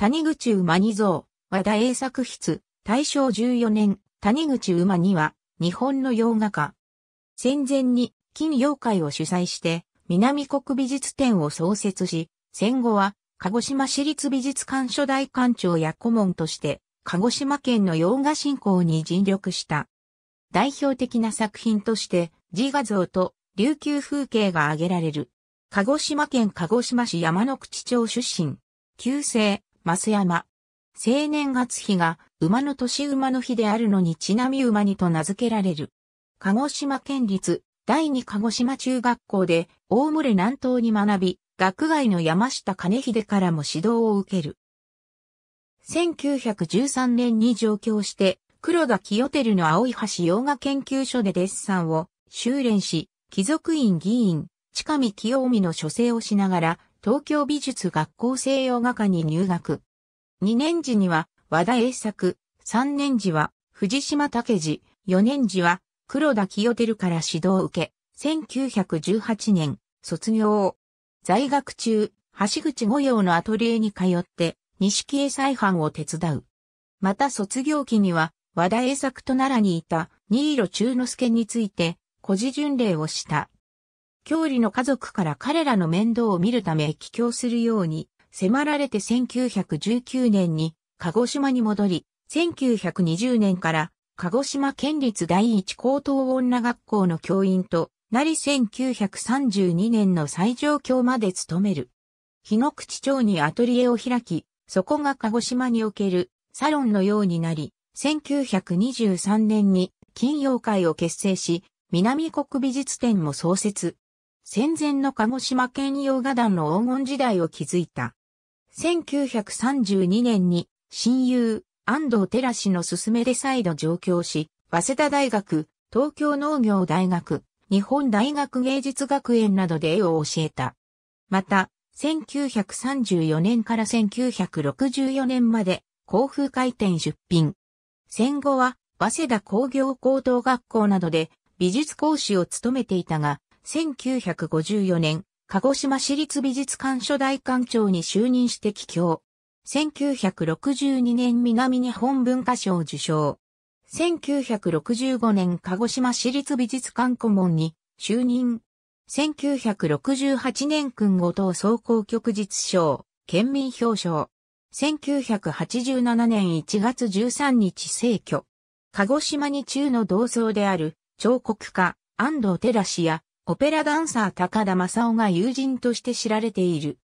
谷口馬二像、和田栄作筆、大正14年、谷口馬二は、日本の洋画家。戦前に、金洋会を主催して、南国美術展を創設し、戦後は、鹿児島市立美術館初代館長や顧問として、鹿児島県の洋画振興に尽力した。代表的な作品として、自画像と琉球風景が挙げられる。鹿児島県鹿児島市山の口町出身。旧姓、増山。青年月日が馬の年馬の日であるのにちなみ馬にと名付けられる。鹿児島県立第二鹿児島中学校で大群れ南東に学び、学外の山下兼秀からも指導を受ける。1913年に上京して、黒田清照の青い橋洋画研究所でデッサンを修練し、貴族院議員、近見清臣の書生をしながら、東京美術学校西洋画科に入学。2年時には和田栄作、3年時は藤島武次、4年時は黒田清照から指導を受け、1918年卒業。在学中、橋口御用のアトリエに通って、錦絵再販を手伝う。また卒業期には、和田栄作と奈良にいた新色中之助について、古事巡礼をした。郷里の家族から彼らの面倒を見るため帰郷するように迫られて1919年に鹿児島に戻り、1920年から鹿児島県立第一高等女学校の教員となり1932年の最上京まで勤める。日野口町にアトリエを開き、そこが鹿児島におけるサロンのようになり、1923年に金曜会を結成し、南国美術展も創設。戦前の鹿児島県洋画団の黄金時代を築いた。1932年に親友、安藤寺氏の勧めで再度上京し、早稲田大学、東京農業大学、日本大学芸術学園などで絵を教えた。また、1934年から1964年まで、甲府回転出品。戦後は、早稲田工業高等学校などで美術講師を務めていたが、1954年、鹿児島市立美術館初代館長に就任して帰郷。1962年南日本文化賞受賞。1965年鹿児島市立美術館顧問に就任。1968年君後藤総合局実賞、県民表彰。1987年1月13日逝去。鹿児島に中の同窓である彫刻家安藤照氏やオペラダンサー高田正夫が友人として知られている。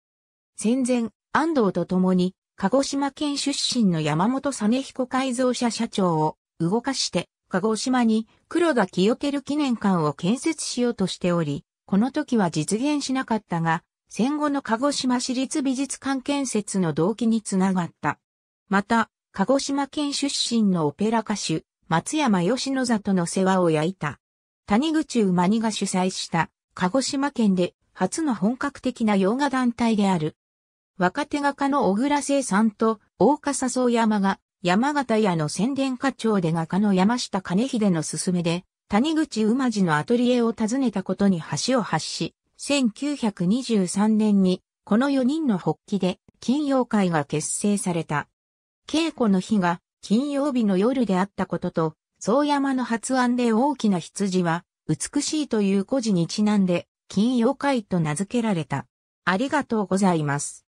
戦前、安藤と共に、鹿児島県出身の山本実彦改造社社長を動かして、鹿児島に黒田清照記念館を建設しようとしており、この時は実現しなかったが、戦後の鹿児島市立美術館建設の動機につながった。また、鹿児島県出身のオペラ歌手、松山吉野里の世話を焼いた。谷口馬にが主催した鹿児島県で初の本格的な洋画団体である。若手画家の小倉聖さんと大笠宗山が山形屋の宣伝課長で画家の山下兼秀の勧めで谷口馬路のアトリエを訪ねたことに橋を発し、1923年にこの4人の発起で金曜会が結成された。稽古の日が金曜日の夜であったことと、宗山の発案で大きな羊は、美しいという故事にちなんで、金曜会と名付けられた。ありがとうございます。